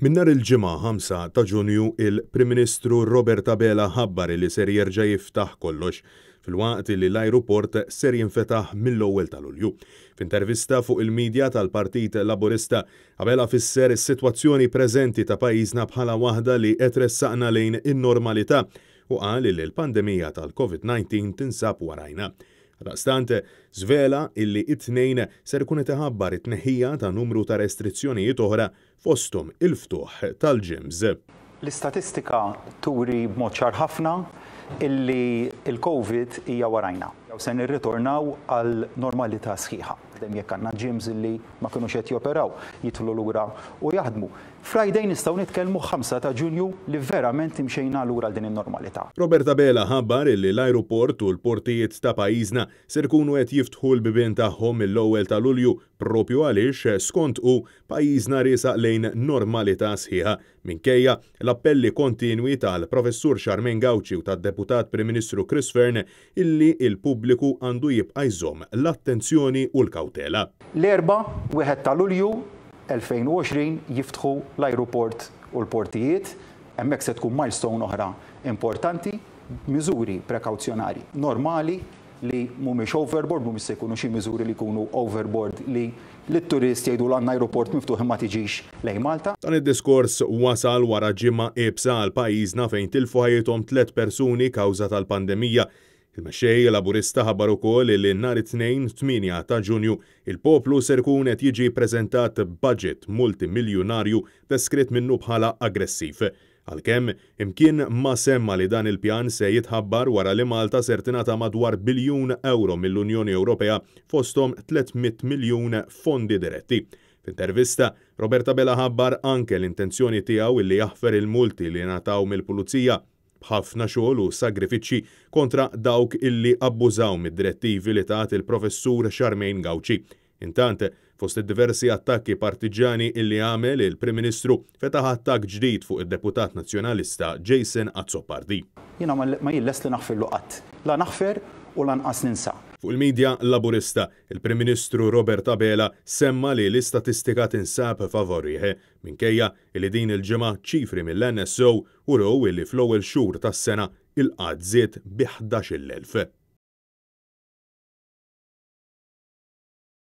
Minnar il-ġimgħa 5 ta' Ġunju il-Prim Ministru Robert Abela ħabbar li ser jerġa' jiftaħ kollox fil-waqt li l-ajruport ser jinfetaħ mill-ewwel tal-Ulju. F'intervista fuq il-medja tal-Partit Laburista, Abela fisser is-sitwazzjoni preżenti ta' pajjiżna bħala waħda li qed ressaqna lejn in-normalità u qal li l-pandemija tal-COVID-19 tinsab warajna. Rastante, zvela illi it-tnejn ser kun teħabbar it-neħija ta' numru ta' restrizzjonijiet oħra fostom il-ftuħ tal-ġims. L-istatistika turi b'mod ħafna illi il-COVID hija warajna. Se nirritornaw għal normalità sħiħa. Dem jekk għandna gyms li ma kienu qed joperaw, jitlu lura u jaħdmu. Friday nistgħu nitkellmu 5 ta' Ġunju li verament imxejna lura din in-normalità. Roberta Bela ħabbar li l-ajruport u l-portijiet ta' pajjiżna ser kunu qed jiftħu l-bibien tagħhom mill-ewwel ta' Lulju propju għaliex skont u pajjiżna riesaq lejn normalità sħiħa minkejja l-appelli kontinwi tal-professur Charmaine Gawċi u tad-deputat Prim Ministru Chris Fern illi il-pubbliku pubbliku għandu jibqa' l-attenzjoni u l-kawtela. L-erba wieħed tal-Ulju 2020 jiftħu l-ajruport u l-portijiet, hemmhekk se tkun milestone oħra importanti, miżuri prekawzjonari normali li mumiex overboard, mumiex se jkunu xi miżuri li jkunu overboard li l-turist jgħidu l-għanna aeroport miftuħ imma tiġix lej Malta. Dan id-diskors wasal wara ġimma ibsa għal pajjiżna fejn tilfu ħajjithom tliet persuni kawża tal-pandemija Il-mexxej laburista ħabbar ukoll li nhar it-tnejn 8 ta' Ġunju il-poplu ser kun qed jiġi preżentat budget multimiljunarju deskritt minnu bħala aggressiv. Għalkemm imkien ma semma li dan il-pjan se jitħabbar wara li Malta ser tingħata madwar biljun euro mill-Unjoni Ewropea fosthom 300 miljun fondi diretti. F'intervista, Roberta Bella ħabbar anke l-intenzjoni tiegħu illi jaħfer il-multi li nataw mill-Pulizija b'ħafna xogħol u sagrifiċċji kontra dawk illi abbużaw mid drettivi li tat il-professur Charmaine Gawċi. Intant, fost id-diversi attakki partiġani illi għamel il-Prim Ministru fetaħ attak ġdid fuq id-deputat nazzjonalista Jason Azzopardi. Jina ma jill-les li naħfer luqat. La naħfer u lanqas ninsa. Fuq il-medja laburista, il-Prim Ministru Robert Abela semma li l-istatistika tinsab favorriħe minkejja li din il-ġimgħa ċifri mill-NSO u row li fl-ewwel xhur tas-sena il-qadziet bi 11,000.